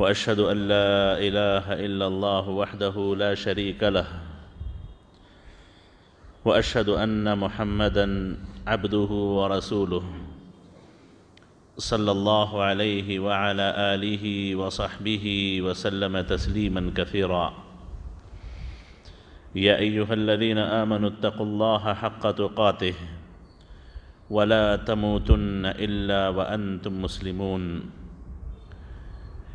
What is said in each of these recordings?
واشهد ان لا اله الا الله وحده لا شريك له واشهد ان محمدا عبده ورسوله صلى الله عليه وعلى اله وصحبه وسلم تسليما كثيرا يا ايها الذين امنوا اتقوا الله حق تقاته ولا تموتن الا وانتم مسلمون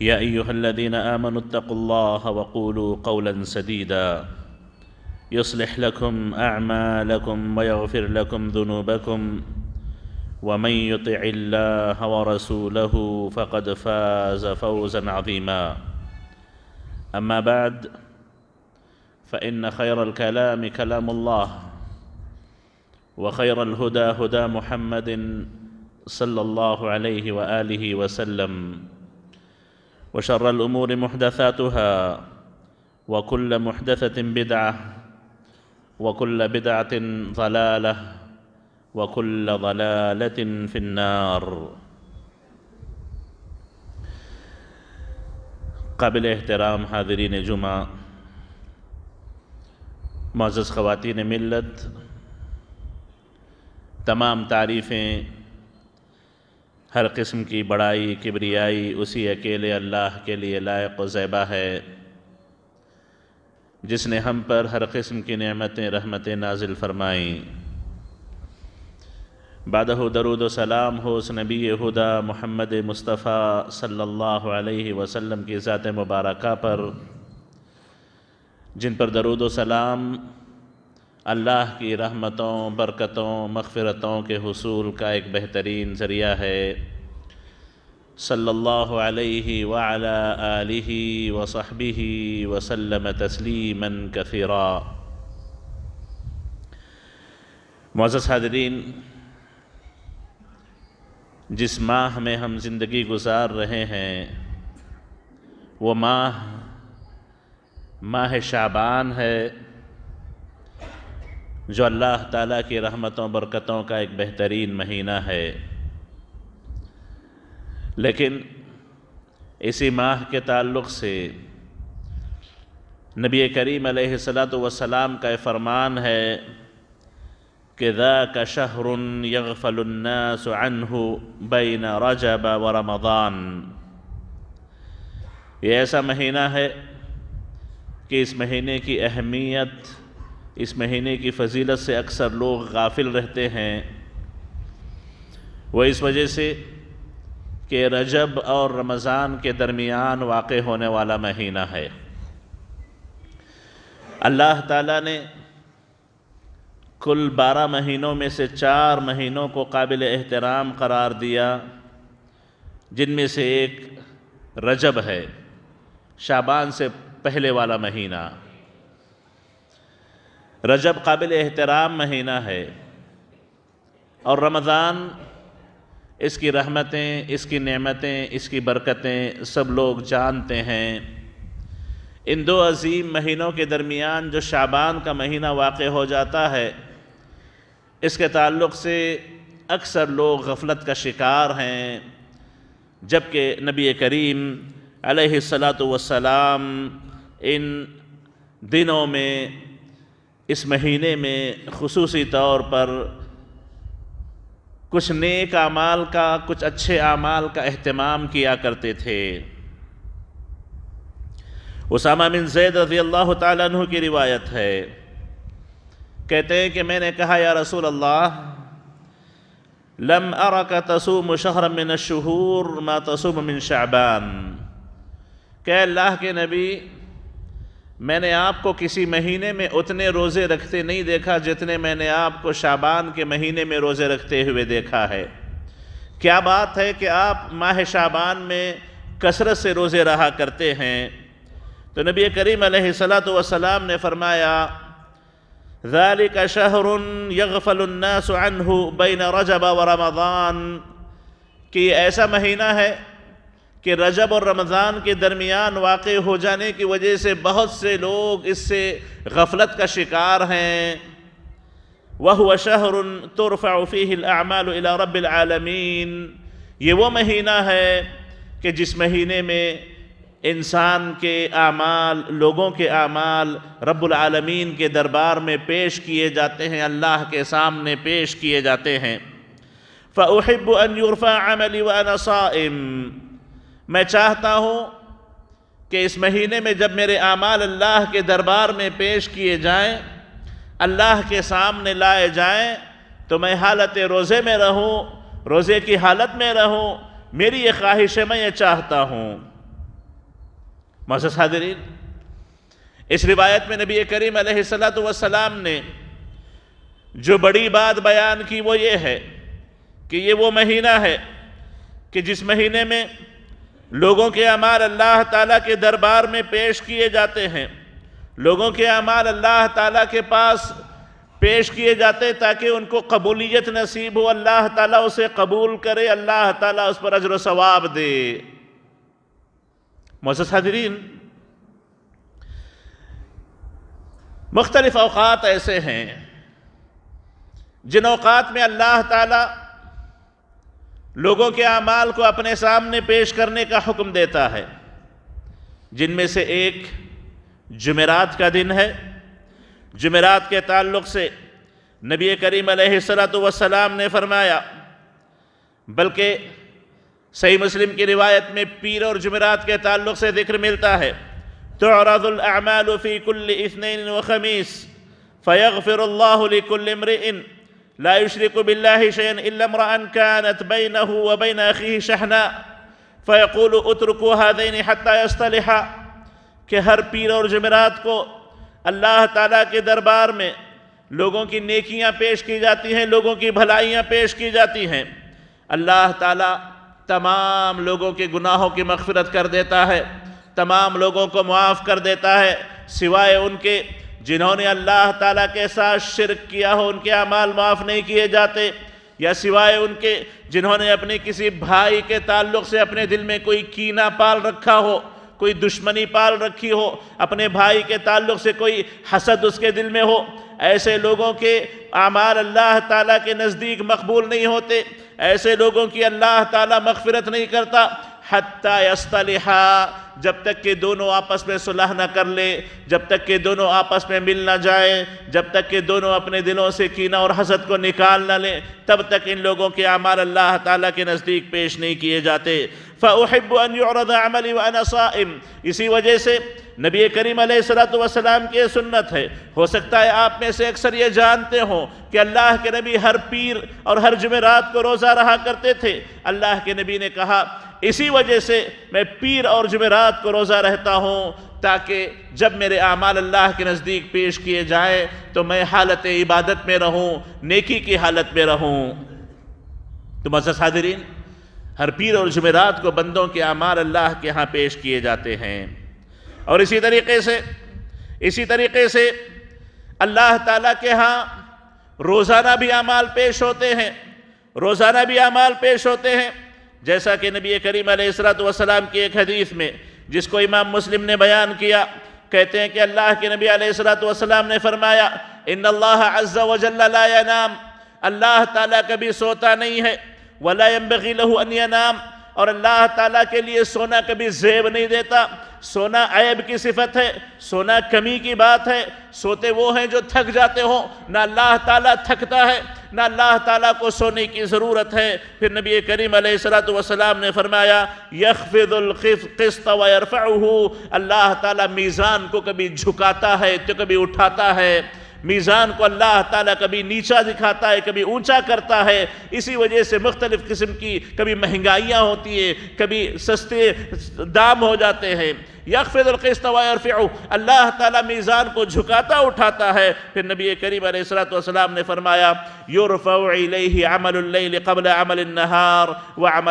يا ايها الذين امنوا اتقوا الله وقولوا قولا سديدا يصلح لكم اعمالكم ويغفر لكم ذنوبكم ومن يطع الله ورسوله فقد فاز فوزا عظيما اما بعد فان خير الكلام كلام الله وخير الهدى هدى محمد صلى الله عليه واله وسلم وشر الأمور محدثاتها وكل محدثة بدعة وكل بدعة ضلالة وكل ضلالة في النار قبل احترام حاضرين جمعة معزز خواتین ملت تمام تعریفیں ہر قسم کی بڑائی کبریائی اسی اکیلے اللہ کے لیے لائق و زیبہ ہے جس نے ہم پر ہر قسم کی نعمتیں رحمتیں نازل فرمائیں بادہ ہو اس نبی ہدا محمد مصطفیٰ صلی اللہ علیہ وسلم کی ذات مبارکہ پر جن پر درود و سلام اللہ کی رحمتوں برکتوں مغفرتوں کے حصول کا ایک بہترین ذریعہ ہے صلی اللہ علیہ وعلا آلہ وصحبہ وسلم تسلیما کثیرا معزز حاضرین جس ماہ میں ہم زندگی گزار رہے ہیں وہ ماہ ماہ شعبان ہے جو اللہ تعالیٰ کی رحمتوں برکتوں کا ایک بہترین مہینہ ہے لیکن اسی ماہ کے تعلق سے نبی کریم علیہ السلام وسلام کا فرمان ہے کہ ذاک شہر یغفل الناس عنہ بین رجب و رمضان یہ ایسا مہینہ ہے کہ اس مہینے کی اہمیت اس مہینے کی فضیلت سے اکثر لوگ غافل رہتے ہیں وہ اس وجہ سے کہ رجب اور رمضان کے درمیان واقع ہونے والا مہینہ ہے اللہ تعالیٰ نے کل بارہ مہینوں میں سے چار مہینوں کو قابل احترام قرار دیا جن میں سے ایک رجب ہے شابان سے پہلے والا مہینہ رجب قابل احترام مہینہ ہے اور رمضان اس کی رحمتیں اس کی نعمتیں اس کی برکتیں سب لوگ جانتے ہیں ان دو عظیم مہینوں کے درمیان جو شعبان کا مہینہ واقع ہو جاتا ہے اس کے تعلق سے اکثر لوگ غفلت کا شکار ہیں جبکہ نبی کریم علیہ السلام ان دنوں میں اس مہینے میں خصوصی طور پر کچھ نیک اعمال کا کچھ اچھے اعمال کا اہتمام کیا کرتے تھے اسامہ بن زید رضی اللہ تعالیٰ عنہ کی روایت ہے کہتے ہیں کہ میں نے کہا یا رسول اللہ لم ارک تصوم تسوم شہر من الشہور ما تصوم من شعبان کہ اللہ کے نبی میں نے آپ کو کسی مہینے میں اتنے روزے رکھتے نہیں دیکھا جتنے میں نے آپ کو شابان کے مہینے میں روزے رکھتے ہوئے دیکھا ہے کیا بات ہے کہ آپ ماہ شابان میں کثرت سے روزے رہا کرتے ہیں تو نبی کریم علیہ صلاۃ نے فرمایا ذَلِكَ شَهْرٌ شہر یغفل عَنْهُ بَيْنَ رَجَبَ ورمان کہ یہ ایسا مہینہ ہے کہ رجب اور رمضان کے درمیان واقع ہو جانے کی وجہ سے بہت سے لوگ اس سے غفلت کا شکار ہیں وہ فِيهِ الْأَعْمَالُ إِلَىٰ رب العالمین یہ وہ مہینہ ہے کہ جس مہینے میں انسان کے اعمال لوگوں کے اعمال رب العالمین کے دربار میں پیش کیے جاتے ہیں اللہ کے سامنے پیش کیے جاتے ہیں فَأُحِبُّ أَن يُرْفَعَ عَمَلِ وَأَنَا صَائِمٌ میں چاہتا ہوں کہ اس مہینے میں جب میرے اعمال اللہ کے دربار میں پیش کیے جائیں اللہ کے سامنے لائے جائیں تو میں حالت روزے میں رہوں روزے کی حالت میں رہوں میری یہ خواہش ہے میں یہ چاہتا ہوں حاضرین اس روایت میں نبی کریم علیہ السلام والسلام نے جو بڑی بات بیان کی وہ یہ ہے کہ یہ وہ مہینہ ہے کہ جس مہینے میں لوگوں کے اعمال اللہ تعالیٰ کے دربار میں پیش کیے جاتے ہیں لوگوں کے اعمال اللہ تعالیٰ کے پاس پیش کیے جاتے تاکہ ان کو قبولیت نصیب ہو اللہ تعالیٰ اسے قبول کرے اللہ تعالیٰ اس پر عجر و ثواب دے حضرین مختلف اوقات ایسے ہیں جن اوقات میں اللہ تعالیٰ لوگوں کے اعمال کو اپنے سامنے پیش کرنے کا حکم دیتا ہے جن میں سے ایک جمعرات کا دن ہے جمعرات کے تعلق سے نبی کریم علیہ السلام نے فرمایا بلکہ صحیح مسلم کی روایت میں پیر اور جمعرات کے تعلق سے ذکر ملتا ہے تعرض الاعمال فی کل اثنین و خمیس فیغفر اللہ لکل امرئن لا يشرك بالله شيئا إلا امرأة كانت بينه وبين أخيه شحناء فيقول اتركوا هذين حتى يصطلحا کہ ہر پیر اور جمعرات کو اللہ تعالیٰ کے دربار میں لوگوں کی نیکیاں پیش کی جاتی ہیں لوگوں کی بھلائیاں پیش کی جاتی ہیں اللہ تعالیٰ تمام لوگوں کے گناہوں کی مغفرت کر دیتا ہے تمام لوگوں کو معاف کر دیتا ہے سوائے ان کے جنہوں نے اللہ تعالیٰ کے ساتھ شرک کیا ہو ان کے اعمال معاف نہیں کیے جاتے یا سوائے ان کے جنہوں نے اپنے کسی بھائی کے تعلق سے اپنے دل میں کوئی کینہ پال رکھا ہو کوئی دشمنی پال رکھی ہو اپنے بھائی کے تعلق سے کوئی حسد اس کے دل میں ہو ایسے لوگوں کے اعمال اللہ تعالیٰ کے نزدیک مقبول نہیں ہوتے ایسے لوگوں کی اللہ تعالیٰ مغفرت نہیں کرتا یستلحا جب تک کہ دونوں آپس میں صلح نہ کر لیں جب تک کہ دونوں آپس میں مل نہ جائیں جب تک کہ دونوں اپنے دلوں سے کینہ اور حسد کو نکال نہ لیں تب تک ان لوگوں کے اعمال اللہ تعالیٰ کے نزدیک پیش نہیں کیے جاتے فَأُحِبُّ أَن يُعْرَضَ عَمَلِ وَأَنَا صَائِم اسی وجہ سے نبی کریم علیہ السلام کے کی سنت ہے ہو سکتا ہے آپ میں سے اکثر یہ جانتے ہوں کہ اللہ کے نبی ہر پیر اور ہر جمعرات کو روزہ رہا کرتے تھے اللہ کے نبی نے کہا اسی وجہ سے میں پیر اور جمعرات کو روزہ رہتا ہوں تاکہ جب میرے اعمال اللہ کے نزدیک پیش کیے جائے تو میں حالت عبادت میں رہوں نیکی کی حالت میں رہوں تو مزہ حاضرین ہر پیر اور جمعرات کو بندوں کے اعمال اللہ کے ہاں پیش کیے جاتے ہیں اور اسی طریقے سے اسی طریقے سے اللہ تعالیٰ کے ہاں روزانہ بھی اعمال پیش ہوتے ہیں روزانہ بھی اعمال پیش ہوتے ہیں جیسا کہ نبی کریم علیہ السلام کی ایک حدیث میں جس کو امام مسلم نے بیان کیا کہتے ہیں کہ اللہ کے نبی علیہ السلام والسلام نے فرمایا ان اللہ عز و جل لا ینام اللہ تعالیٰ کبھی سوتا نہیں ہے لَهُ أَنْ يَنَام اور اللہ تعالیٰ کے لیے سونا کبھی زیب نہیں دیتا سونا عیب کی صفت ہے سونا کمی کی بات ہے سوتے وہ ہیں جو تھک جاتے ہوں نہ اللہ تعالیٰ تھکتا ہے نہ اللہ تعالیٰ کو سونے کی ضرورت ہے پھر نبی کریم علیہ السلام والسلام نے فرمایا یخفض القسط قسط اللہ تعالیٰ میزان کو کبھی جھکاتا ہے تو کبھی اٹھاتا ہے میزان کو اللہ تعالیٰ کبھی نیچا دکھاتا ہے کبھی اونچا کرتا ہے اسی وجہ سے مختلف قسم کی کبھی مہنگائیاں ہوتی ہیں کبھی سستے دام ہو جاتے ہیں و القست اللہ تعالیٰ میزان کو جھکاتا اٹھاتا ہے پھر نبی کریم علیہ السلام نے فرمایا عمل اللیل قبل عمل عمل النہار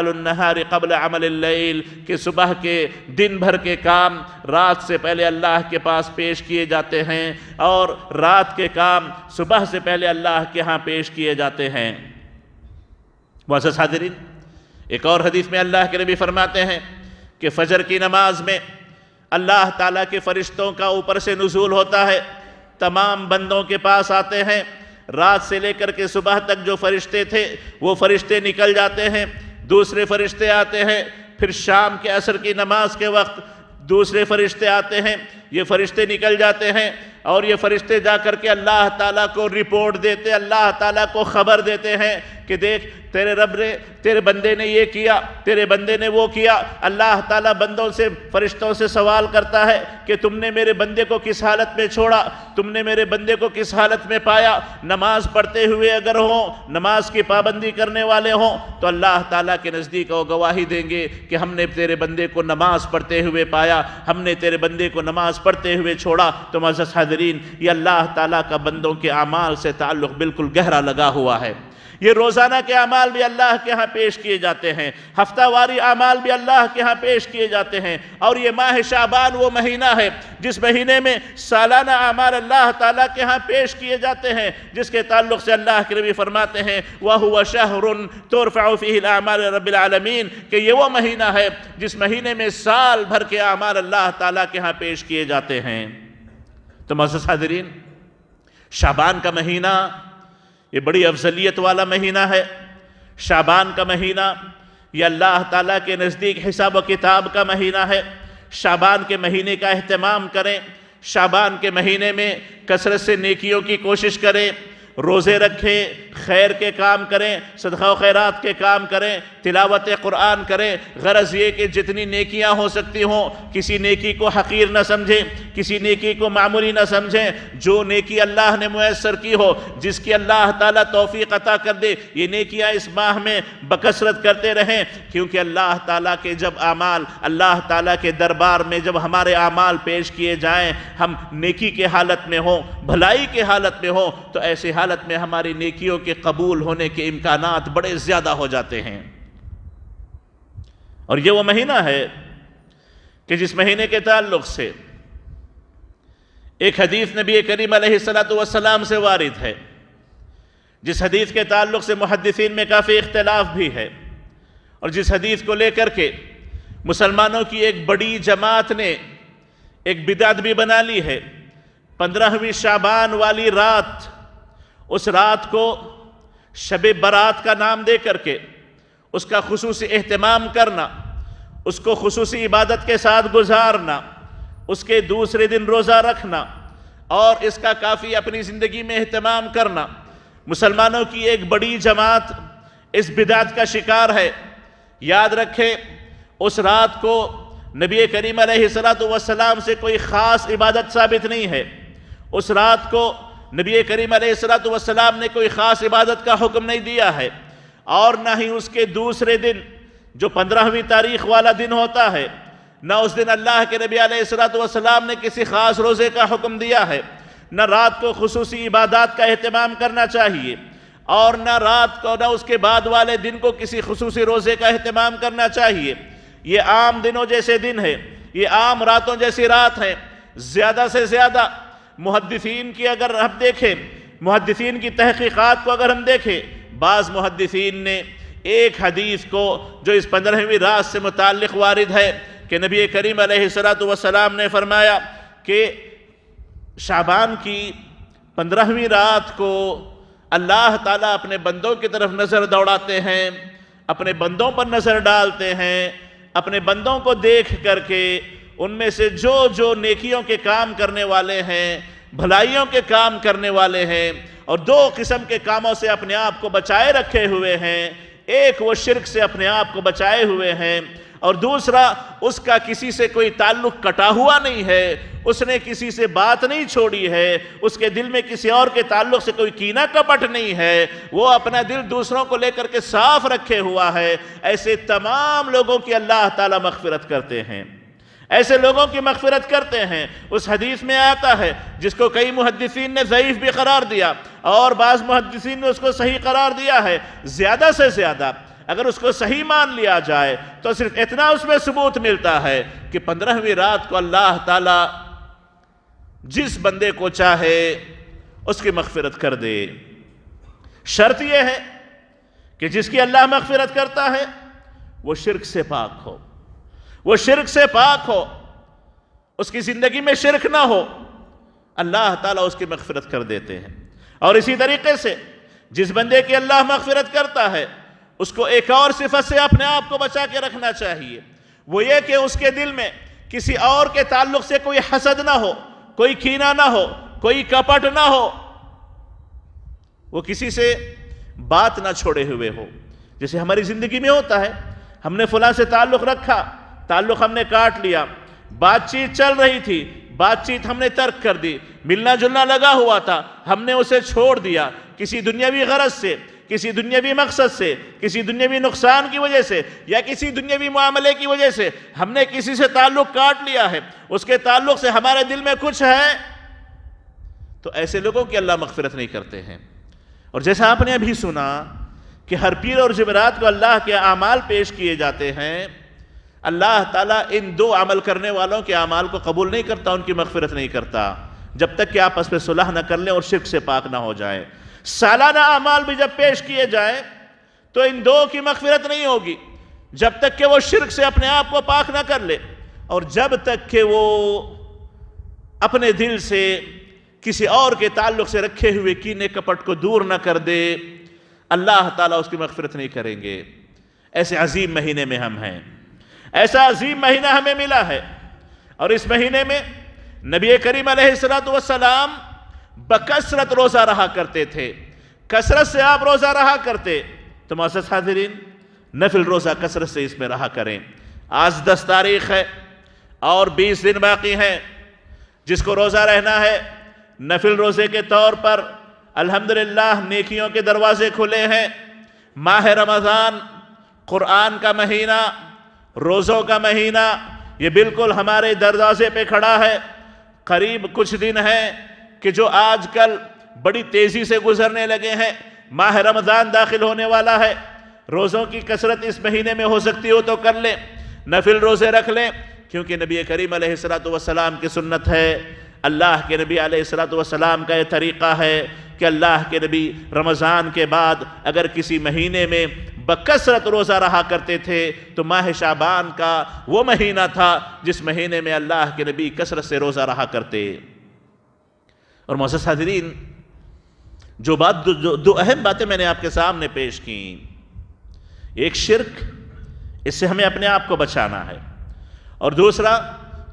النہار قبل اللیل کہ صبح کے دن بھر کے کام رات سے پہلے اللہ کے پاس پیش کیے جاتے ہیں اور رات کے کام صبح سے پہلے اللہ کے ہاں پیش کیے جاتے ہیں محسوس حاضرین ایک اور حدیث میں اللہ کے نبی فرماتے ہیں کہ فجر کی نماز میں اللہ تعالیٰ کے فرشتوں کا اوپر سے نزول ہوتا ہے تمام بندوں کے پاس آتے ہیں رات سے لے کر کے صبح تک جو فرشتے تھے وہ فرشتے نکل جاتے ہیں دوسرے فرشتے آتے ہیں پھر شام کے عصر کی نماز کے وقت دوسرے فرشتے آتے ہیں یہ فرشتے نکل جاتے ہیں اور یہ فرشتے جا کر کے اللہ تعالیٰ کو رپورٹ دیتے اللہ تعالیٰ کو خبر دیتے ہیں کہ دیکھ تیرے رب نے تیرے بندے نے یہ کیا تیرے بندے نے وہ کیا اللہ تعالیٰ بندوں سے فرشتوں سے سوال کرتا ہے کہ تم نے میرے بندے کو کس حالت میں چھوڑا تم نے میرے بندے کو کس حالت میں پایا نماز پڑھتے ہوئے اگر ہوں نماز کی پابندی کرنے والے ہوں تو اللہ تعالیٰ کے نزدیک اور گواہی دیں گے کہ ہم نے تیرے بندے کو نماز پڑھتے ہوئے پایا ہم نے تیرے بندے کو نماز پڑھتے ہوئے چھوڑا تو معزز حاضرین یہ اللہ تعالیٰ کا بندوں کے اعمال سے تعلق بالکل گہرا لگا ہوا ہے یہ روزانہ کے اعمال بھی اللہ کے ہاں پیش کیے جاتے ہیں ہفتہ واری اعمال بھی اللہ کے ہاں پیش کیے جاتے ہیں اور یہ ماہ شعبان وہ مہینہ ہے جس مہینے میں سالانہ عمال اللہ تعالیٰ کے ہاں پیش کیے جاتے ہیں جس کے تعلق سے اللہ کے نبی فرماتے ہیں وَهُوَ شَهْرٌ تُرْفَعُ فِيهِ الْعَمَالِ رَبِّ الْعَالَمِينَ رب العالمین یہ وہ مہینہ ہے جس مہینے میں سال بھر کے عمال اللہ تعالیٰ کے ہاں پیش کیے جاتے ہیں تو محسوس حاضرین شعبان کا مہینہ یہ بڑی افضلیت والا مہینہ ہے شابان کا مہینہ یہ اللہ تعالیٰ کے نزدیک حساب و کتاب کا مہینہ ہے شابان کے مہینے کا اہتمام کریں شابان کے مہینے میں کثرت سے نیکیوں کی کوشش کریں روزے رکھیں خیر کے کام کریں صدقہ و خیرات کے کام کریں تلاوت قرآن کریں غرض یہ کہ جتنی نیکیاں ہو سکتی ہوں کسی نیکی کو حقیر نہ سمجھیں کسی نیکی کو معمولی نہ سمجھیں جو نیکی اللہ نے میسر کی ہو جس کی اللہ تعالیٰ توفیق عطا کر دے یہ نیکیاں اس ماہ میں بکثرت کرتے رہیں کیونکہ اللہ تعالیٰ کے جب اعمال اللہ تعالیٰ کے دربار میں جب ہمارے اعمال پیش کیے جائیں ہم نیکی کے حالت میں ہوں بھلائی کے حالت میں ہوں تو ایسے حال حالت میں ہماری نیکیوں کے قبول ہونے کے امکانات بڑے زیادہ ہو جاتے ہیں اور یہ وہ مہینہ ہے کہ جس مہینے کے تعلق سے ایک حدیث نبی کریم علیہ سے وارد ہے جس حدیث کے تعلق سے محدثین میں کافی اختلاف بھی ہے اور جس حدیث کو لے کر کے مسلمانوں کی ایک بڑی جماعت نے ایک بدعت بھی بنا لی ہے پندرہویں شعبان والی رات اس رات کو شب برات کا نام دے کر کے اس کا خصوصی اہتمام کرنا اس کو خصوصی عبادت کے ساتھ گزارنا اس کے دوسرے دن روزہ رکھنا اور اس کا کافی اپنی زندگی میں اہتمام کرنا مسلمانوں کی ایک بڑی جماعت اس بدعت کا شکار ہے یاد رکھے اس رات کو نبی کریم علیہ والسلام سے کوئی خاص عبادت ثابت نہیں ہے اس رات کو نبی کریم علیہ السلام والسلام نے کوئی خاص عبادت کا حکم نہیں دیا ہے اور نہ ہی اس کے دوسرے دن جو پندرہویں تاریخ والا دن ہوتا ہے نہ اس دن اللہ کے نبی علیہ السلات نے کسی خاص روزے کا حکم دیا ہے نہ رات کو خصوصی عبادات کا اہتمام کرنا چاہیے اور نہ رات کو نہ اس کے بعد والے دن کو کسی خصوصی روزے کا اہتمام کرنا چاہیے یہ عام دنوں جیسے دن ہے یہ عام راتوں جیسی رات ہیں زیادہ سے زیادہ محدثین کی اگر ہم دیکھیں محدثین کی تحقیقات کو اگر ہم دیکھیں بعض محدثین نے ایک حدیث کو جو اس پندرہویں رات سے متعلق وارد ہے کہ نبی کریم علیہ السلام نے فرمایا کہ شعبان کی پندرہویں رات کو اللہ تعالیٰ اپنے بندوں کی طرف نظر دوڑاتے ہیں اپنے بندوں پر نظر ڈالتے ہیں اپنے بندوں کو دیکھ کر کے ان میں سے جو جو نیکیوں کے کام کرنے والے ہیں بھلائیوں کے کام کرنے والے ہیں اور دو قسم کے کاموں سے اپنے آپ کو بچائے رکھے ہوئے ہیں ایک وہ شرک سے اپنے آپ کو بچائے ہوئے ہیں اور دوسرا اس کا کسی سے کوئی تعلق کٹا ہوا نہیں ہے اس نے کسی سے بات نہیں چھوڑی ہے اس کے دل میں کسی اور کے تعلق سے کوئی کینہ کپٹ نہیں ہے وہ اپنا دل دوسروں کو لے کر کے صاف رکھے ہوا ہے ایسے تمام لوگوں کی اللہ تعالیٰ مغفرت کرتے ہیں ایسے لوگوں کی مغفرت کرتے ہیں اس حدیث میں آتا ہے جس کو کئی محدثین نے ضعیف بھی قرار دیا اور بعض محدثین نے اس کو صحیح قرار دیا ہے زیادہ سے زیادہ اگر اس کو صحیح مان لیا جائے تو صرف اتنا اس میں ثبوت ملتا ہے کہ پندرہویں رات کو اللہ تعالی جس بندے کو چاہے اس کی مغفرت کر دے شرط یہ ہے کہ جس کی اللہ مغفرت کرتا ہے وہ شرک سے پاک ہو وہ شرک سے پاک ہو اس کی زندگی میں شرک نہ ہو اللہ تعالیٰ اس کی مغفرت کر دیتے ہیں اور اسی طریقے سے جس بندے کی اللہ مغفرت کرتا ہے اس کو ایک اور صفت سے اپنے آپ کو بچا کے رکھنا چاہیے وہ یہ کہ اس کے دل میں کسی اور کے تعلق سے کوئی حسد نہ ہو کوئی کھینہ نہ ہو کوئی کپٹ نہ ہو وہ کسی سے بات نہ چھوڑے ہوئے ہو جیسے ہماری زندگی میں ہوتا ہے ہم نے فلاں سے تعلق رکھا تعلق ہم نے کاٹ لیا بات چیت چل رہی تھی بات چیت ہم نے ترک کر دی ملنا جلنا لگا ہوا تھا ہم نے اسے چھوڑ دیا کسی دنیاوی غرض سے کسی دنیاوی مقصد سے کسی دنیاوی نقصان کی وجہ سے یا کسی دنیاوی معاملے کی وجہ سے ہم نے کسی سے تعلق کاٹ لیا ہے اس کے تعلق سے ہمارے دل میں کچھ ہے تو ایسے لوگوں کی اللہ مغفرت نہیں کرتے ہیں اور جیسا آپ نے ابھی سنا کہ ہر پیر اور جبرات کو اللہ کے اعمال پیش کیے جاتے ہیں اللہ تعالیٰ ان دو عمل کرنے والوں کے اعمال کو قبول نہیں کرتا ان کی مغفرت نہیں کرتا جب تک کہ آپ اس پر صلح نہ کر لیں اور شرک سے پاک نہ ہو جائیں سالانہ اعمال بھی جب پیش کیے جائیں تو ان دو کی مغفرت نہیں ہوگی جب تک کہ وہ شرک سے اپنے آپ کو پاک نہ کر لے اور جب تک کہ وہ اپنے دل سے کسی اور کے تعلق سے رکھے ہوئے کینے کپٹ کو دور نہ کر دے اللہ تعالیٰ اس کی مغفرت نہیں کریں گے ایسے عظیم مہینے میں ہم ہیں ایسا عظیم مہینہ ہمیں ملا ہے اور اس مہینے میں نبی کریم علیہ السلام والسلام بکثرت روزہ رہا کرتے تھے کثرت سے آپ روزہ رہا کرتے تو معزز حاضرین نفل روزہ کثرت سے اس میں رہا کریں آج دس تاریخ ہے اور بیس دن باقی ہیں جس کو روزہ رہنا ہے نفل روزے کے طور پر الحمدللہ نیکیوں کے دروازے کھلے ہیں ماہ رمضان قرآن کا مہینہ روزوں کا مہینہ یہ بالکل ہمارے دروازے پہ کھڑا ہے قریب کچھ دن ہے کہ جو آج کل بڑی تیزی سے گزرنے لگے ہیں ماہ رمضان داخل ہونے والا ہے روزوں کی کثرت اس مہینے میں ہو سکتی ہو تو کر لیں نفل روزے رکھ لیں کیونکہ نبی کریم علیہ السلام کی سنت ہے اللہ کے نبی علیہ السلام کا یہ طریقہ ہے کہ اللہ کے نبی رمضان کے بعد اگر کسی مہینے میں بکسرت روزہ رہا کرتے تھے تو ماہ شعبان کا وہ مہینہ تھا جس مہینے میں اللہ کے نبی کثرت سے روزہ رہا کرتے اور حاضرین جو بات دو اہم باتیں میں نے آپ کے سامنے پیش کی ایک شرک اس سے ہمیں اپنے آپ کو بچانا ہے اور دوسرا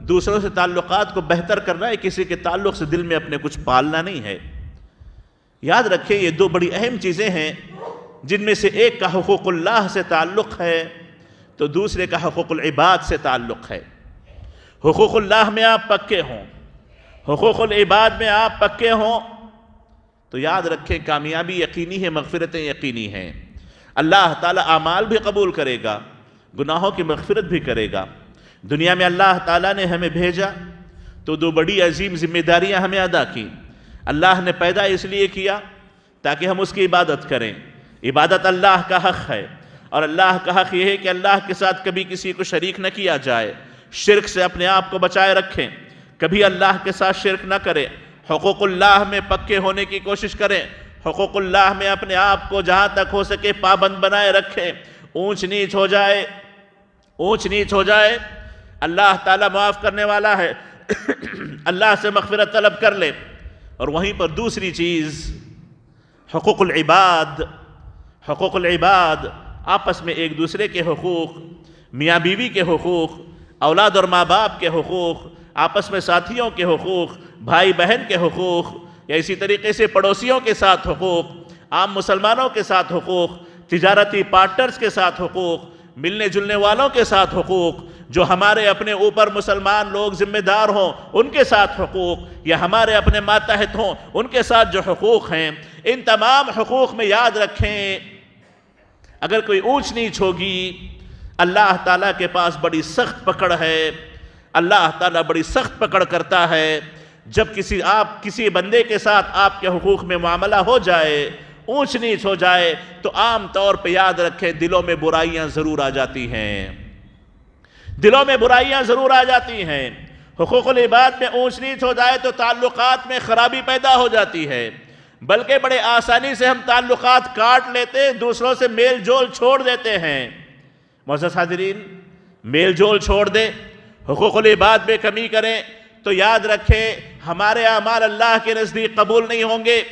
دوسروں سے تعلقات کو بہتر کرنا ہے کسی کے تعلق سے دل میں اپنے کچھ پالنا نہیں ہے یاد رکھیں یہ دو بڑی اہم چیزیں ہیں جن میں سے ایک کا حقوق اللہ سے تعلق ہے تو دوسرے کا حقوق العباد سے تعلق ہے حقوق اللہ میں آپ پکے ہوں حقوق العباد میں آپ پکے ہوں تو یاد رکھیں کامیابی یقینی ہے مغفرتیں یقینی ہیں اللہ تعالیٰ اعمال بھی قبول کرے گا گناہوں کی مغفرت بھی کرے گا دنیا میں اللہ تعالیٰ نے ہمیں بھیجا تو دو بڑی عظیم ذمہ داریاں ہمیں ادا کی اللہ نے پیدا اس لیے کیا تاکہ ہم اس کی عبادت کریں عبادت اللہ کا حق ہے اور اللہ کا حق یہ ہے کہ اللہ کے ساتھ کبھی کسی کو شریک نہ کیا جائے شرک سے اپنے آپ کو بچائے رکھیں کبھی اللہ کے ساتھ شرک نہ کریں حقوق اللہ میں پکے ہونے کی کوشش کریں حقوق اللہ میں اپنے آپ کو جہاں تک ہو سکے پابند بنائے رکھیں اونچ نیچ ہو جائے اونچ نیچ ہو جائے اللہ تعالیٰ معاف کرنے والا ہے اللہ سے مغفرت طلب کر لیں اور وہیں پر دوسری چیز حقوق العباد حقوق العباد آپس میں ایک دوسرے کے حقوق میاں بیوی کے حقوق اولاد اور ماں باپ کے حقوق آپس میں ساتھیوں کے حقوق بھائی بہن کے حقوق یا اسی طریقے سے پڑوسیوں کے ساتھ حقوق عام مسلمانوں کے ساتھ حقوق تجارتی پارٹنرز کے ساتھ حقوق ملنے جلنے والوں کے ساتھ حقوق جو ہمارے اپنے اوپر مسلمان لوگ ذمہ دار ہوں ان کے ساتھ حقوق یا ہمارے اپنے ماتحت ہوں ان کے ساتھ جو حقوق ہیں ان تمام حقوق میں یاد رکھیں اگر کوئی اونچ نیچ ہوگی اللہ تعالیٰ کے پاس بڑی سخت پکڑ ہے اللہ تعالیٰ بڑی سخت پکڑ کرتا ہے جب کسی آپ کسی بندے کے ساتھ آپ کے حقوق میں معاملہ ہو جائے اونچ نیچ ہو جائے تو عام طور پہ یاد رکھیں دلوں میں برائیاں ضرور آ جاتی ہیں دلوں میں برائیاں ضرور آ جاتی ہیں حقوق العباد میں اونچ نیچ ہو جائے تو تعلقات میں خرابی پیدا ہو جاتی ہے بلکہ بڑے آسانی سے ہم تعلقات کاٹ لیتے ہیں دوسروں سے میل جول چھوڑ دیتے ہیں حاضرین میل جول چھوڑ دیں حقوق العباد میں کمی کریں تو یاد رکھیں ہمارے اعمال اللہ کے نزدیک قبول نہیں ہوں گے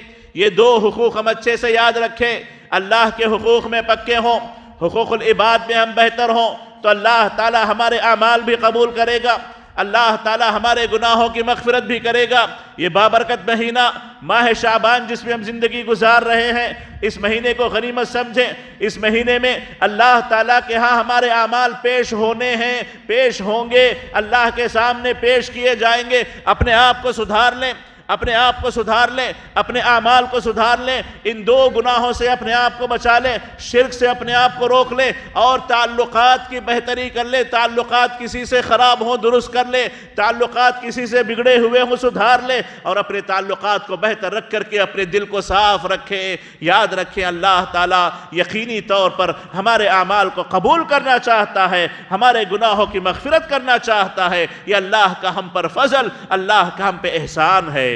یہ دو حقوق ہم اچھے سے یاد رکھیں اللہ کے حقوق میں پکے ہوں حقوق العباد میں ہم بہتر ہوں تو اللہ تعالی ہمارے اعمال بھی قبول کرے گا اللہ تعالی ہمارے گناہوں کی مغفرت بھی کرے گا یہ بابرکت مہینہ ماہ شعبان جس میں ہم زندگی گزار رہے ہیں اس مہینے کو غریمت سمجھیں اس مہینے میں اللہ تعالیٰ کے ہاں ہمارے اعمال پیش ہونے ہیں پیش ہوں گے اللہ کے سامنے پیش کیے جائیں گے اپنے آپ کو سدھار لیں اپنے آپ کو سدھار لیں اپنے اعمال کو سدھار لیں ان دو گناہوں سے اپنے آپ کو بچا لیں شرک سے اپنے آپ کو روک لیں اور تعلقات کی بہتری کر لیں تعلقات کسی سے خراب ہوں درست کر لیں تعلقات کسی سے بگڑے ہوئے ہوں سدھار لیں اور اپنے تعلقات کو بہتر رکھ کر کے اپنے دل کو صاف رکھیں یاد رکھیں اللہ تعالیٰ یقینی طور پر ہمارے اعمال کو قبول کرنا چاہتا ہے ہمارے گناہوں کی مغفرت کرنا چاہتا ہے یہ اللہ کا ہم پر فضل اللہ کا ہم پہ احسان ہے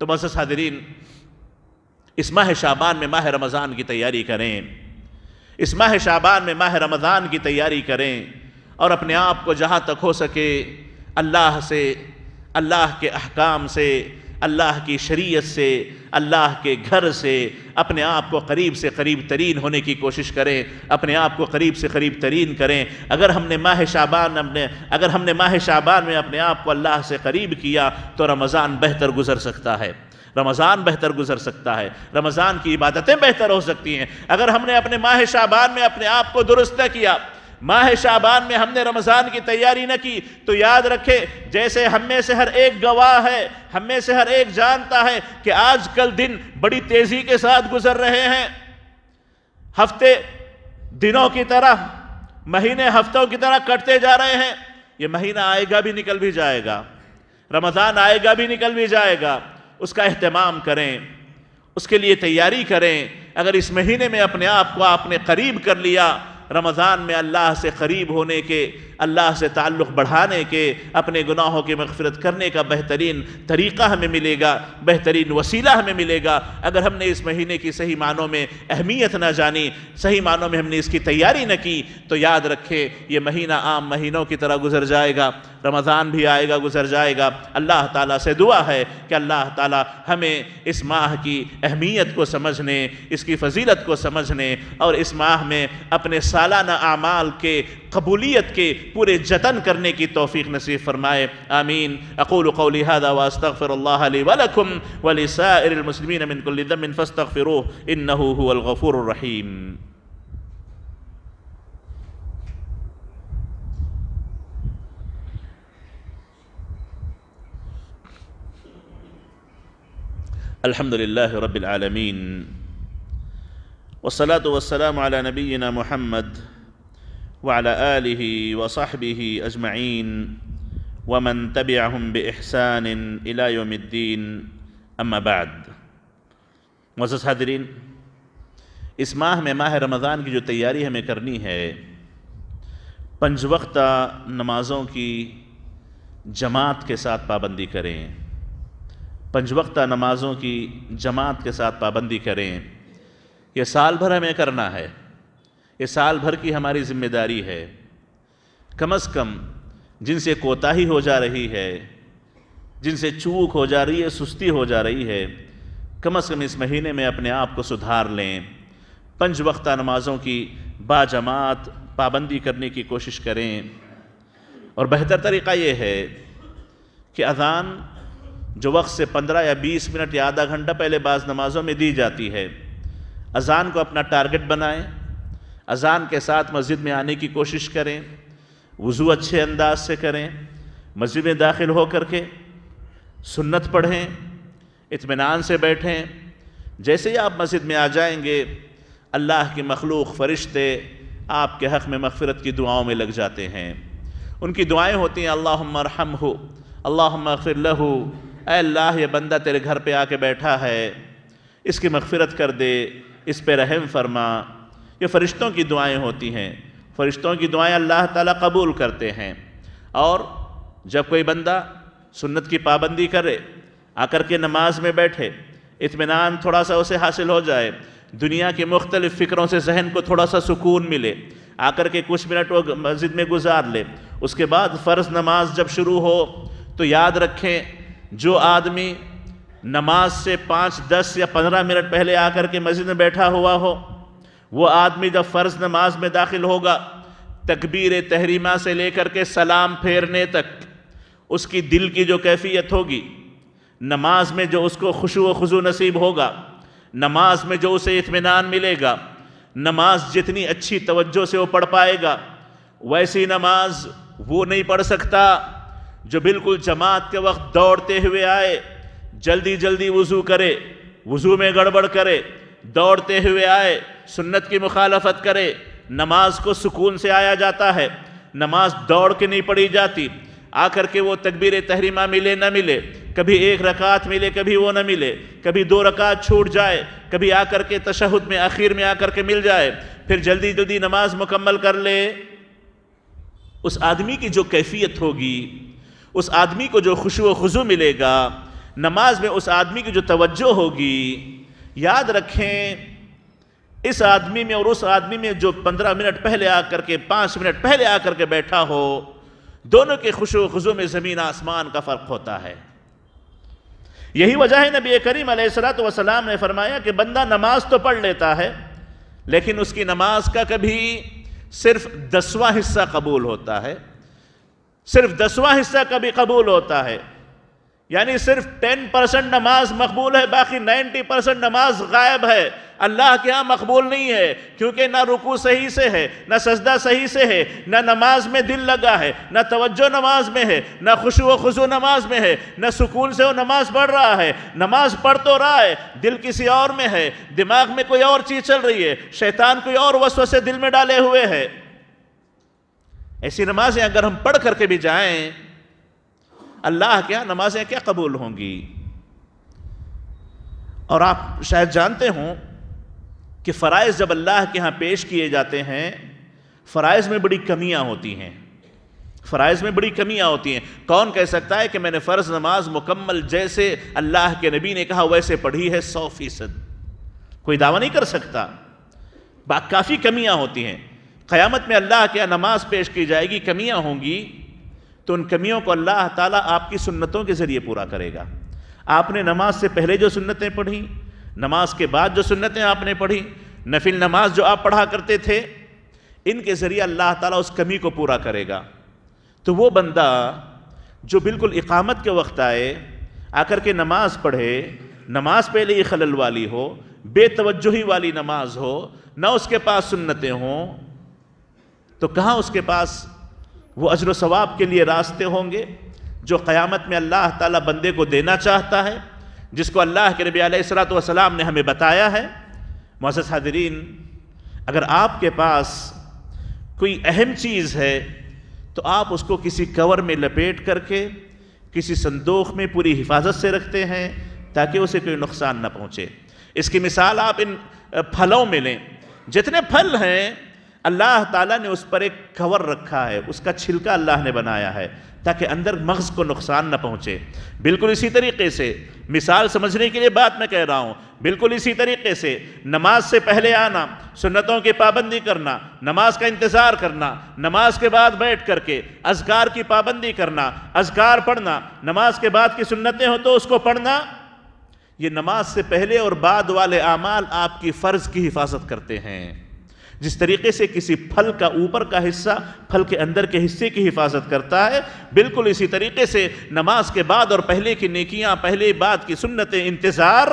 تو مزد حاضرین اس ماہ شعبان میں ماہ رمضان کی تیاری کریں اس ماہ شعبان میں ماہ رمضان کی تیاری کریں اور اپنے آپ کو جہاں تک ہو سکے اللہ سے اللہ کے احکام سے اللہ کی شریعت سے اللہ کے گھر سے اپنے آپ کو قریب سے قریب ترین ہونے کی کوشش کریں اپنے آپ کو قریب سے قریب ترین کریں اگر ہم نے ماہ شعبان اپنے اگر ہم نے ماہ شعبان میں اپنے آپ کو اللہ سے قریب کیا تو رمضان بہتر گزر سکتا ہے رمضان بہتر گزر سکتا ہے رمضان کی عبادتیں بہتر ہو سکتی ہیں اگر ہم نے اپنے ماہ شعبان میں اپنے آپ کو درست نہ کیا ماہ شعبان میں ہم نے رمضان کی تیاری نہ کی تو یاد رکھے جیسے ہم میں سے ہر ایک گواہ ہے ہم میں سے ہر ایک جانتا ہے کہ آج کل دن بڑی تیزی کے ساتھ گزر رہے ہیں ہفتے دنوں کی طرح مہینے ہفتوں کی طرح کٹتے جا رہے ہیں یہ مہینہ آئے گا بھی نکل بھی جائے گا رمضان آئے گا بھی نکل بھی جائے گا اس کا اہتمام کریں اس کے لیے تیاری کریں اگر اس مہینے میں اپنے آپ کو آپ نے قریب کر لیا رمضان میں اللہ سے قریب ہونے کے اللہ سے تعلق بڑھانے کے اپنے گناہوں کے مغفرت کرنے کا بہترین طریقہ ہمیں ملے گا بہترین وسیلہ ہمیں ملے گا اگر ہم نے اس مہینے کی صحیح معنوں میں اہمیت نہ جانی صحیح معنوں میں ہم نے اس کی تیاری نہ کی تو یاد رکھے یہ مہینہ عام مہینوں کی طرح گزر جائے گا رمضان بھی آئے گا گزر جائے گا اللہ تعالیٰ سے دعا ہے کہ اللہ تعالیٰ ہمیں اس ماہ کی اہمیت کو سمجھنے اس کی فضیلت کو سمجھنے اور اس ماہ میں اپنے سالانہ اعمال کے قبولیت کے پورے جتن کرنے کی توفیق نصیب فرمائے آمین اقول قولی هذا واستغفر الله لي ولكم ولسائر المسلمين من كل ذنب فاستغفروه انه هو الغفور الرحيم الحمد لله رب العالمين وسلۃ وسلم على نبينا محمد وعلى آله وصحبه أجمعين ومن تبعهم بإحسان إلى يوم الدين أما بعد معزز حاضرین اس ماہ میں ماہ رمضان کی جو تیاری ہمیں کرنی ہے پنج وقتہ نمازوں کی جماعت کے ساتھ پابندی کریں پنج وقتہ نمازوں کی جماعت کے ساتھ پابندی کریں یہ سال بھر ہمیں کرنا ہے یہ سال بھر کی ہماری ذمہ داری ہے کم از کم جن سے کوتاہی ہو جا رہی ہے جن سے چوک ہو جا رہی ہے سستی ہو جا رہی ہے کم از کم اس مہینے میں اپنے آپ کو سدھار لیں پنج وقتہ نمازوں کی با جماعت پابندی کرنے کی کوشش کریں اور بہتر طریقہ یہ ہے کہ اذان جو وقت سے پندرہ یا بیس منٹ یا آدھا گھنٹہ پہلے بعض نمازوں میں دی جاتی ہے اذان کو اپنا ٹارگٹ بنائیں اذان کے ساتھ مسجد میں آنے کی کوشش کریں وضو اچھے انداز سے کریں مسجد میں داخل ہو کر کے سنت پڑھیں اطمینان سے بیٹھیں جیسے ہی آپ مسجد میں آ جائیں گے اللہ کی مخلوق فرشتے آپ کے حق میں مغفرت کی دعاؤں میں لگ جاتے ہیں ان کی دعائیں ہوتی ہیں اللہ ارحم ہو اللہ اغفر لہو اے اللہ یہ بندہ تیرے گھر پہ آ کے بیٹھا ہے اس کی مغفرت کر دے اس پہ رحم فرما یہ فرشتوں کی دعائیں ہوتی ہیں فرشتوں کی دعائیں اللہ تعالیٰ قبول کرتے ہیں اور جب کوئی بندہ سنت کی پابندی کرے آ کر کے نماز میں بیٹھے اطمینان تھوڑا سا اسے حاصل ہو جائے دنیا کے مختلف فکروں سے ذہن کو تھوڑا سا سکون ملے آ کر کے کچھ منٹ وہ مسجد میں گزار لے اس کے بعد فرض نماز جب شروع ہو تو یاد رکھیں جو آدمی نماز سے پانچ دس یا پندرہ منٹ پہلے آ کر کے مسجد میں بیٹھا ہوا ہو وہ آدمی جب فرض نماز میں داخل ہوگا تکبیر تحریمہ سے لے کر کے سلام پھیرنے تک اس کی دل کی جو کیفیت ہوگی نماز میں جو اس کو خوشو و خضو نصیب ہوگا نماز میں جو اسے اطمینان ملے گا نماز جتنی اچھی توجہ سے وہ پڑھ پائے گا ویسی نماز وہ نہیں پڑھ سکتا جو بالکل جماعت کے وقت دوڑتے ہوئے آئے جلدی جلدی وضو کرے وضو میں گڑبڑ کرے دوڑتے ہوئے آئے سنت کی مخالفت کرے نماز کو سکون سے آیا جاتا ہے نماز دوڑ کے نہیں پڑی جاتی آ کر کے وہ تکبیر تحریمہ ملے نہ ملے کبھی ایک رکعت ملے کبھی وہ نہ ملے کبھی دو رکعت چھوٹ جائے کبھی آ کر کے تشہد میں آخر میں آ کر کے مل جائے پھر جلدی جلدی نماز مکمل کر لے اس آدمی کی جو کیفیت ہوگی اس آدمی کو جو خوشو و خضو ملے گا نماز میں اس آدمی کی جو توجہ ہوگی یاد رکھیں اس آدمی میں اور اس آدمی میں جو پندرہ منٹ پہلے آ کر کے پانچ منٹ پہلے آ کر کے بیٹھا ہو دونوں کے خوش و خزو میں زمین آسمان کا فرق ہوتا ہے یہی وجہ ہے نبی کریم علیہ السلاۃ وسلام نے فرمایا کہ بندہ نماز تو پڑھ لیتا ہے لیکن اس کی نماز کا کبھی صرف دسواں حصہ قبول ہوتا ہے صرف دسواں حصہ کبھی قبول ہوتا ہے یعنی صرف ٹین پرسنٹ نماز مقبول ہے باقی نائنٹی پرسنٹ نماز غائب ہے اللہ کے ہاں مقبول نہیں ہے کیونکہ نہ رکو صحیح سے ہے نہ سجدہ صحیح سے ہے نہ نماز میں دل لگا ہے نہ توجہ نماز میں ہے نہ خوشو و خوشو نماز میں ہے نہ سکون سے وہ نماز پڑھ رہا ہے نماز پڑھ تو رہا ہے دل کسی اور میں ہے دماغ میں کوئی اور چیز چل رہی ہے شیطان کوئی اور وسوسے سے دل میں ڈالے ہوئے ہے ایسی نمازیں اگر ہم پڑھ کر کے بھی جائیں اللہ کیا نمازیں کیا قبول ہوں گی اور آپ شاید جانتے ہوں کہ فرائض جب اللہ کے ہاں پیش کیے جاتے ہیں فرائض میں بڑی کمیاں ہوتی ہیں فرائض میں بڑی کمیاں ہوتی ہیں کون کہہ سکتا ہے کہ میں نے فرض نماز مکمل جیسے اللہ کے نبی نے کہا ویسے پڑھی ہے سو فیصد کوئی دعویٰ نہیں کر سکتا کافی کمیاں ہوتی ہیں قیامت میں اللہ کے نماز پیش کی جائے گی کمیاں ہوں گی تو ان کمیوں کو اللہ تعالیٰ آپ کی سنتوں کے ذریعے پورا کرے گا آپ نے نماز سے پہلے جو سنتیں پڑھیں نماز کے بعد جو سنتیں آپ نے پڑھی نفل نماز جو آپ پڑھا کرتے تھے ان کے ذریعے اللہ تعالیٰ اس کمی کو پورا کرے گا تو وہ بندہ جو بالکل اقامت کے وقت آئے آ کر کے نماز پڑھے نماز پہلے ہی خلل والی ہو بے توجہی والی نماز ہو نہ اس کے پاس سنتیں ہوں تو کہاں اس کے پاس وہ عجر و ثواب کے لیے راستے ہوں گے جو قیامت میں اللہ تعالیٰ بندے کو دینا چاہتا ہے جس کو اللہ کے ربی علیہ السلام نے ہمیں بتایا ہے معزز حاضرین اگر آپ کے پاس کوئی اہم چیز ہے تو آپ اس کو کسی کور میں لپیٹ کر کے کسی صندوق میں پوری حفاظت سے رکھتے ہیں تاکہ اسے کوئی نقصان نہ پہنچے اس کی مثال آپ ان پھلوں میں لیں جتنے پھل ہیں اللہ تعالیٰ نے اس پر ایک کور رکھا ہے اس کا چھلکا اللہ نے بنایا ہے تاکہ اندر مغز کو نقصان نہ پہنچے بالکل اسی طریقے سے مثال سمجھنے کے لیے بات میں کہہ رہا ہوں بالکل اسی طریقے سے نماز سے پہلے آنا سنتوں کی پابندی کرنا نماز کا انتظار کرنا نماز کے بعد بیٹھ کر کے اذکار کی پابندی کرنا اذکار پڑھنا نماز کے بعد کی سنتیں ہوں تو اس کو پڑھنا یہ نماز سے پہلے اور بعد والے اعمال آپ کی فرض کی حفاظت کرتے ہیں جس طریقے سے کسی پھل کا اوپر کا حصہ پھل کے اندر کے حصے کی حفاظت کرتا ہے بالکل اسی طریقے سے نماز کے بعد اور پہلے کی نیکیاں پہلے بعد کی سنت انتظار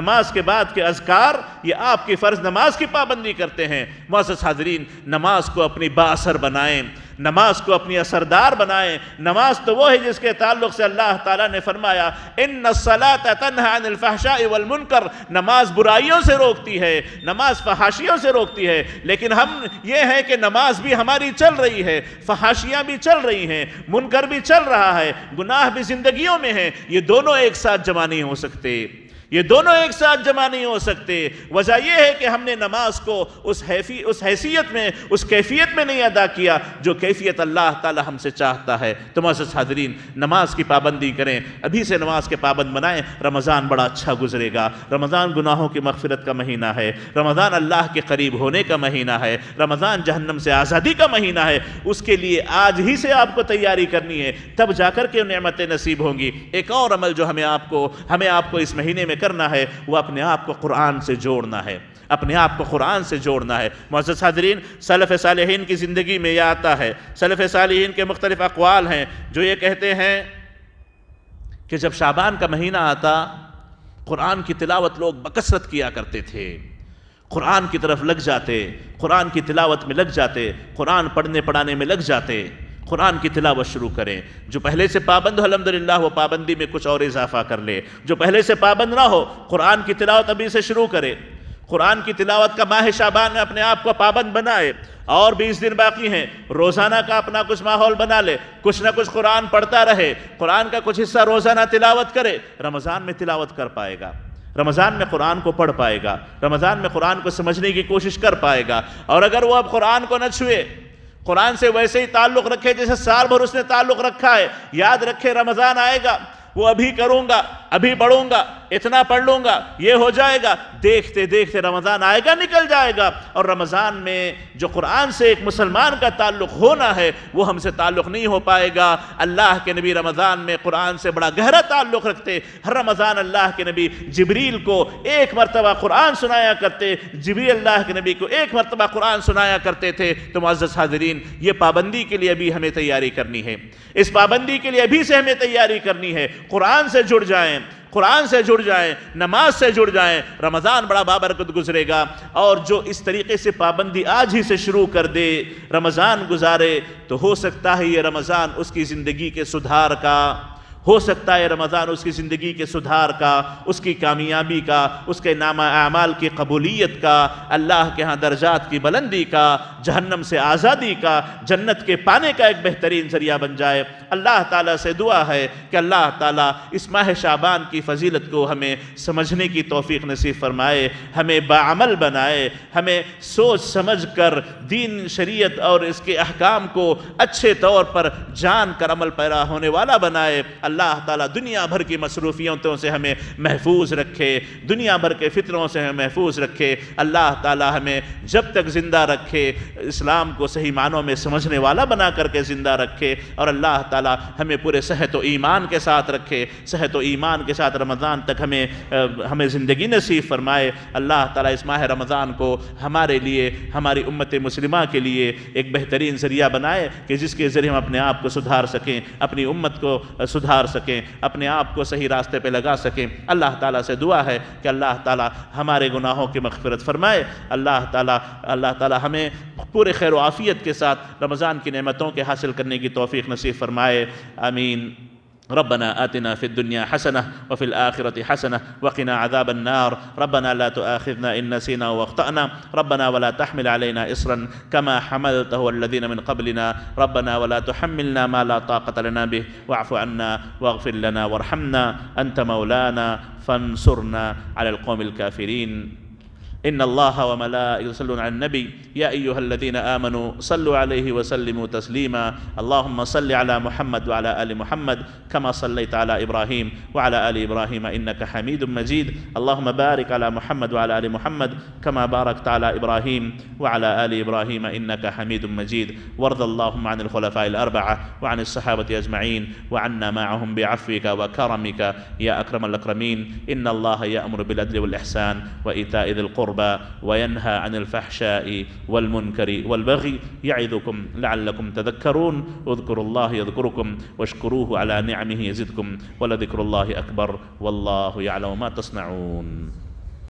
نماز کے بعد کے اذکار یہ آپ کی فرض نماز کی پابندی کرتے ہیں معزز حاضرین نماز کو اپنی با اثر بنائیں نماز کو اپنی اثردار بنائیں نماز تو وہ ہے جس کے تعلق سے اللہ تعالیٰ نے فرمایا ان نسلہ تعطنفہ اول منکر نماز برائیوں سے روکتی ہے نماز فحاشیوں سے روکتی ہے لیکن ہم یہ ہیں کہ نماز بھی ہماری چل رہی ہے فحاشیاں بھی چل رہی ہیں منکر بھی چل رہا ہے گناہ بھی زندگیوں میں ہیں یہ دونوں ایک ساتھ جمع نہیں ہو سکتے یہ دونوں ایک ساتھ جمع نہیں ہو سکتے وجہ یہ ہے کہ ہم نے نماز کو اس حیفی اس حیثیت میں اس کیفیت میں نہیں ادا کیا جو کیفیت اللہ تعالی ہم سے چاہتا ہے تو معزز حاضرین نماز کی پابندی کریں ابھی سے نماز کے پابند بنائیں رمضان بڑا اچھا گزرے گا رمضان گناہوں کی مغفرت کا مہینہ ہے رمضان اللہ کے قریب ہونے کا مہینہ ہے رمضان جہنم سے آزادی کا مہینہ ہے اس کے لیے آج ہی سے آپ کو تیاری کرنی ہے تب جا کر کے نعمتیں نصیب ہوں گی ایک اور عمل جو ہمیں آپ کو ہمیں آپ کو اس مہینے میں کرنا ہے وہ اپنے آپ کو قرآن سے جوڑنا ہے اپنے آپ کو قرآن سے جوڑنا ہے معزز صلف صالحین کی زندگی میں یہ آتا ہے صلف صالحین کے مختلف اقوال ہیں جو یہ کہتے ہیں کہ جب شابان کا مہینہ آتا قرآن کی تلاوت لوگ بکثرت کیا کرتے تھے قرآن کی طرف لگ جاتے قرآن کی تلاوت میں لگ جاتے قرآن پڑھنے پڑھانے میں لگ جاتے قرآن کی تلاوت شروع کریں جو پہلے سے پابند ہو الحمدللہ وہ پابندی میں کچھ اور اضافہ کر لے جو پہلے سے پابند نہ ہو قرآن کی تلاوت ابھی سے شروع کرے قرآن کی تلاوت کا ماہ شعبان اپنے آپ کو پابند بنائے اور بیس دن باقی ہیں روزانہ کا اپنا کچھ ماحول بنا لے کچھ نہ کچھ قرآن پڑھتا رہے قرآن کا کچھ حصہ روزانہ تلاوت کرے رمضان میں تلاوت کر پائے گا رمضان میں قرآن کو پڑھ پائے گا رمضان میں قرآن کو سمجھنے کی کوشش کر پائے گا اور اگر وہ اب قرآن کو نہ چھوئے قرآن سے ویسے ہی تعلق رکھے جیسے سال بھر اس نے تعلق رکھا ہے یاد رکھے رمضان آئے گا وہ ابھی کروں گا ابھی بڑھوں گا اتنا پڑھ لوں گا یہ ہو جائے گا دیکھتے دیکھتے رمضان آئے گا نکل جائے گا اور رمضان میں جو قرآن سے ایک مسلمان کا تعلق ہونا ہے وہ ہم سے تعلق نہیں ہو پائے گا اللہ کے نبی رمضان میں قرآن سے بڑا گہرا تعلق رکھتے ہر رمضان اللہ کے نبی جبریل کو ایک مرتبہ قرآن سنایا کرتے جبریل اللہ کے نبی کو ایک مرتبہ قرآن سنایا کرتے تھے تو معزز حاضرین یہ پابندی کے لیے بھی ہمیں تیاری کرنی ہے اس پابندی کے لیے ابھی سے ہمیں تیاری کرنی ہے قرآن سے جڑ جائیں قرآن سے جڑ جائیں نماز سے جڑ جائیں رمضان بڑا بابرکت گزرے گا اور جو اس طریقے سے پابندی آج ہی سے شروع کر دے رمضان گزارے تو ہو سکتا ہے یہ رمضان اس کی زندگی کے سدھار کا ہو سکتا ہے رمضان اس کی زندگی کے سدھار کا اس کی کامیابی کا اس کے نامہ اعمال کی قبولیت کا اللہ کے ہاں درجات کی بلندی کا جہنم سے آزادی کا جنت کے پانے کا ایک بہترین ذریعہ بن جائے اللہ تعالیٰ سے دعا ہے کہ اللہ تعالیٰ اس ماہ شعبان کی فضیلت کو ہمیں سمجھنے کی توفیق نصیب فرمائے ہمیں بعمل بنائے ہمیں سوچ سمجھ کر دین شریعت اور اس کے احکام کو اچھے طور پر جان کر عمل پیرا ہونے والا بنائے اللہ اللہ تعالیٰ دنیا بھر کی مصروفیتوں سے ہمیں محفوظ رکھے دنیا بھر کے فطروں سے ہمیں محفوظ رکھے اللہ تعالیٰ ہمیں جب تک زندہ رکھے اسلام کو صحیح معنوں میں سمجھنے والا بنا کر کے زندہ رکھے اور اللہ تعالیٰ ہمیں پورے صحت و ایمان کے ساتھ رکھے صحت و ایمان کے ساتھ رمضان تک ہمیں ہمیں زندگی نصیب فرمائے اللہ تعالیٰ اس ماہ رمضان کو ہمارے لیے ہماری امت مسلمہ کے لیے ایک بہترین ذریعہ بنائے کہ جس کے ذریعے ہم اپنے آپ کو سدھار سکیں اپنی امت کو سدھار سکیں اپنے آپ کو صحیح راستے پہ لگا سکیں اللہ تعالیٰ سے دعا ہے کہ اللہ تعالیٰ ہمارے گناہوں کی مغفرت فرمائے اللہ تعالیٰ اللہ تعالیٰ ہمیں پورے خیر و عافیت کے ساتھ رمضان کی نعمتوں کے حاصل کرنے کی توفیق نصیب فرمائے آمین ربنا آتنا في الدنيا حسنة وفي الآخرة حسنة وقنا عذاب النار ربنا لا تؤاخذنا إن نسينا واخطأنا ربنا ولا تحمل علينا إصرا كما حملته الذين من قبلنا ربنا ولا تحملنا ما لا طاقة لنا به واعف عنا واغفر لنا وارحمنا أنت مولانا فانصرنا على القوم الكافرين إن الله وملائكته يصلون على النبي يا أيها الذين آمنوا صلوا عليه وسلموا تسليما اللهم صل على محمد وعلى آل محمد كما صليت على إبراهيم وعلى آل إبراهيم إنك حميد مجيد اللهم بارك على محمد وعلى آل محمد كما باركت على إبراهيم وعلى آل إبراهيم إنك حميد مجيد وارض اللهم عن الخلفاء الأربعة وعن الصحابة أجمعين وعنا معهم بعفوك وكرمك يا أكرم الأكرمين إن الله يأمر بالعدل والإحسان وإيتاء ذي القربى القربى وينهى عن الفحشاء والمنكر والبغي يعظكم لعلكم تذكرون اذكروا الله يذكركم واشكروه على نعمه يزدكم ولذكر الله أكبر والله يعلم ما تصنعون